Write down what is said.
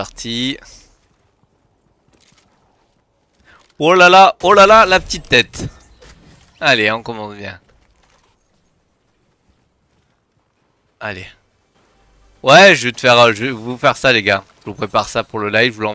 parti. Oh là là, oh là là, la petite tête. Allez, on commence bien. Allez. Ouais, je vais te faire, je vais vous faire ça les gars. Je vous prépare ça pour le live,